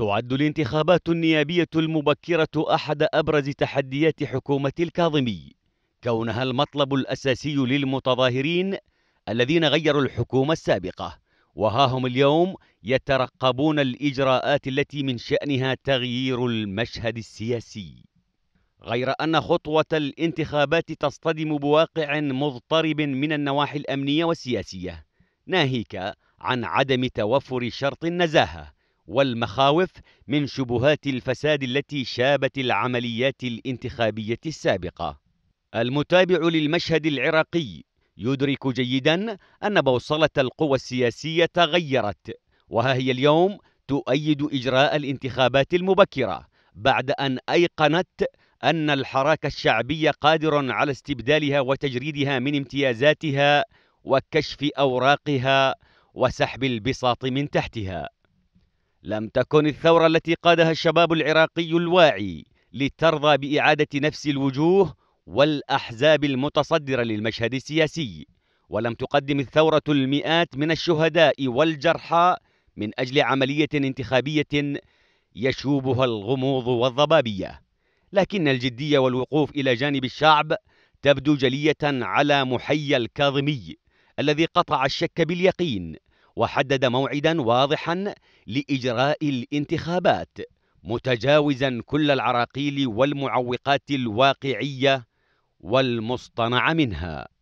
تعد الانتخابات النيابية المبكرة أحد أبرز تحديات حكومة الكاظمي كونها المطلب الأساسي للمتظاهرين الذين غيروا الحكومة السابقة وها هم اليوم يترقبون الإجراءات التي من شأنها تغيير المشهد السياسي غير أن خطوة الانتخابات تصطدم بواقع مضطرب من النواحي الأمنية والسياسية ناهيك عن عدم توفر شرط النزاهة والمخاوف من شبهات الفساد التي شابت العمليات الانتخابية السابقة المتابع للمشهد العراقي يدرك جيدا أن بوصلة القوى السياسية تغيرت وها هي اليوم تؤيد إجراء الانتخابات المبكرة بعد أن أيقنت أن الحراك الشعبي قادر على استبدالها وتجريدها من امتيازاتها وكشف أوراقها وسحب البساط من تحتها لم تكن الثورة التي قادها الشباب العراقي الواعي لترضى بإعادة نفس الوجوه والأحزاب المتصدرة للمشهد السياسي ولم تقدم الثورة المئات من الشهداء والجرحى من أجل عملية انتخابية يشوبها الغموض والضبابية لكن الجدية والوقوف إلى جانب الشعب تبدو جلية على محيى الكاظمي الذي قطع الشك باليقين وحدد موعدا واضحا لإجراء الانتخابات متجاوزا كل العراقيل والمعوقات الواقعية والمصطنع منها